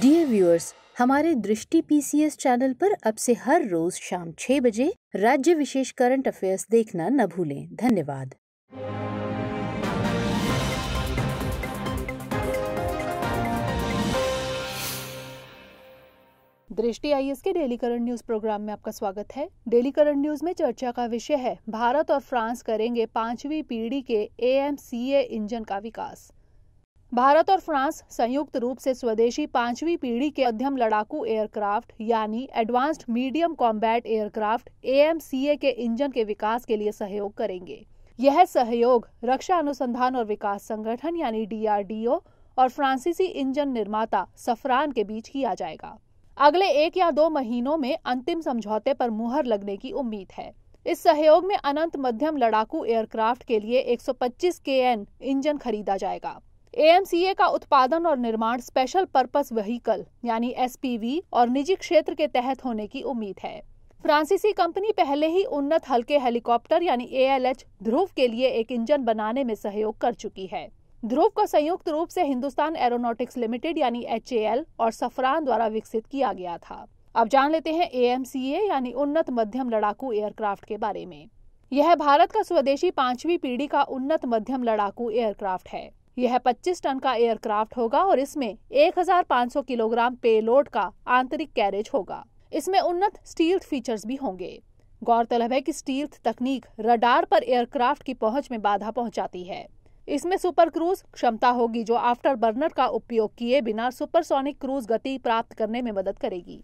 dear viewers हमारे दृष्टि PCS channel पर अब से हर रोज शाम छह बजे राज्य विशेष करंट अफेयर्स देखना न भूलें धन्यवाद दृष्टि आई के डेली करंट न्यूज प्रोग्राम में आपका स्वागत है डेली करंट न्यूज में चर्चा का विषय है भारत और फ्रांस करेंगे पांचवी पीढ़ी के ए इंजन का विकास भारत और फ्रांस संयुक्त रूप से स्वदेशी पांचवी पीढ़ी के मध्यम लड़ाकू एयरक्राफ्ट यानी advanced medium combat aircraft A के इंजन के विकास के लिए सहयोग करेंगे यह सहयोग रक्षा अनुसंधान और विकास संगठन यानी डीआरडीओ और फ्रांसीसी इंजन निर्माता सफरान के बीच किया जाएगा अगले एक या दो महीनों में अंतिम समझौते पर मुहर लगने की उम्मीद है इस सहयोग में अनंत मध्यम लड़ाकू एयरक्राफ्ट के लिए 125 के इंजन खरीदा जाएगा एएमसीए का उत्पादन और निर्माण स्पेशल पर्पस व्हीकल यानी एसपीवी और निजी क्षेत्र के तहत होने की उम्मीद है फ्रांसीसी कंपनी पहले ही उन्नत हल्के हेलीकॉप्टर यानी एएलएच ध्रुव के लिए एक इंजन बनाने में सहयोग कर चुकी है ध्रुव को संयुक्त रूप से हिंदुस्तान एरोनॉटिक्स लिमिटेड यानी एच और सफरान द्वारा विकसित किया गया था अब जान लेते हैं ए यानी उन्नत मध्यम लड़ाकू एयरक्राफ्ट के बारे में यह भारत का स्वदेशी पांचवी पीढ़ी का उन्नत मध्यम लड़ाकू एयरक्राफ्ट है यह 25 टन का एयरक्राफ्ट होगा और इसमें 1500 किलोग्राम पेलोड का आंतरिक कैरेज होगा इसमें उन्नत स्टील्थ फीचर्स भी होंगे गौरतलब है कि स्टील्थ तकनीक रडार पर एयरक्राफ्ट की पहुंच में बाधा पहुंचाती है इसमें सुपर क्रूज क्षमता होगी जो आफ्टर बर्नर का उपयोग किए बिना सुपरसोनिक क्रूज गति प्राप्त करने में मदद करेगी